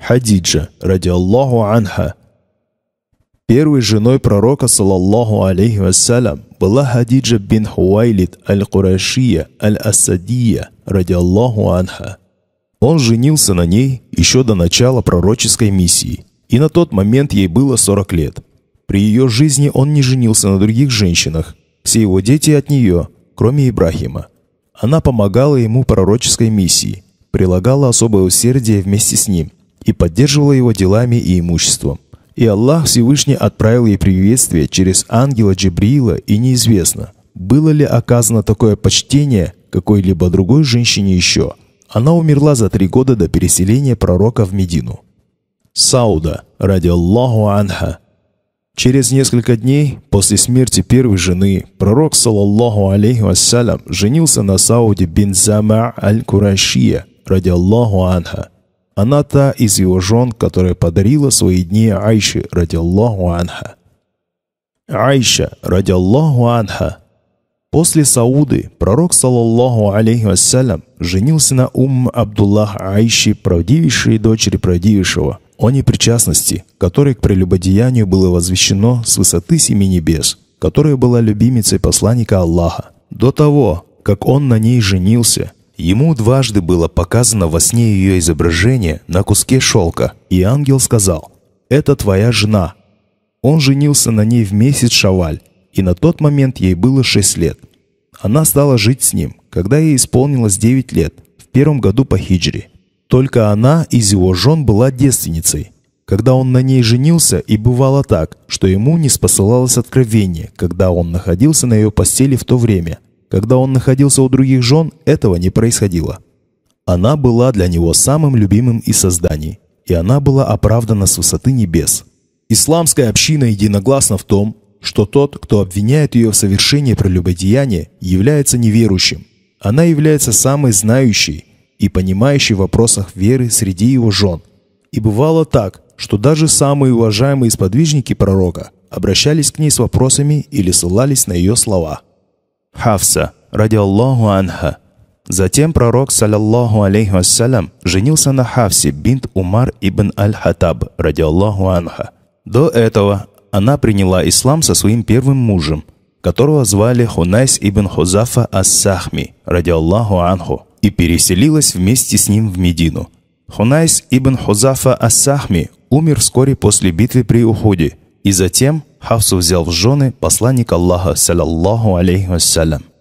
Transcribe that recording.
Хадиджа, ради Аллаху анха, Первой женой пророка, саллаллаху алейхи вассалям, была Хадиджа бин Хуайлид аль-Курашия аль-Асадия, ради Аллаху анха. Он женился на ней еще до начала пророческой миссии, и на тот момент ей было 40 лет. При ее жизни он не женился на других женщинах, все его дети от нее, кроме Ибрахима. Она помогала ему пророческой миссии, прилагала особое усердие вместе с ним, и поддерживала его делами и имуществом. И Аллах Всевышний отправил ей приветствие через ангела Джибриила, и неизвестно, было ли оказано такое почтение какой-либо другой женщине еще. Она умерла за три года до переселения пророка в Медину. Сауда, ради Аллаху Анха. Через несколько дней после смерти первой жены пророк, саллаллаху алейхи вассалям, женился на Сауде бин Зама аль-Курашия, ради Аллаху Анха. Она та из его жен, которая подарила свои дни Айше, ради Аллаху анха. Айша, ради Аллаху анха. После Сауды пророк, саллаллаху алейхи вассалям, женился на Умм Абдуллах Айши, правдивейшей дочери правдивейшего, о непричастности, которой к прелюбодеянию было возвещено с высоты семи небес, которая была любимицей посланника Аллаха. До того, как он на ней женился – Ему дважды было показано во сне ее изображение на куске шелка, и ангел сказал «Это твоя жена». Он женился на ней в месяц Шаваль, и на тот момент ей было шесть лет. Она стала жить с ним, когда ей исполнилось девять лет, в первом году по хиджре. Только она из его жен была девственницей. Когда он на ней женился, и бывало так, что ему не спосылалось откровение, когда он находился на ее постели в то время – когда он находился у других жен, этого не происходило. Она была для него самым любимым из созданий, и она была оправдана с высоты небес. Исламская община единогласна в том, что тот, кто обвиняет ее в совершении прелюбодеяния, является неверующим. Она является самой знающей и понимающей в вопросах веры среди его жен. И бывало так, что даже самые уважаемые сподвижники пророка обращались к ней с вопросами или ссылались на ее слова – Хавса, ради Аллаху анха. Затем пророк, саллиллаху алейхи вассалям, женился на Хавсе, бинт Умар ибн Аль-Хатаб, ради Аллаху анха. До этого она приняла ислам со своим первым мужем, которого звали Хунайс ибн Хузафа ас-Сахми, ради Аллаху анху, и переселилась вместе с ним в Медину. Хунайс ибн Хузафа ас-Сахми умер вскоре после битвы при Ухуде, и затем Хавсу взял в жены посланник Аллаха, саллаллаху алейхи вассалям.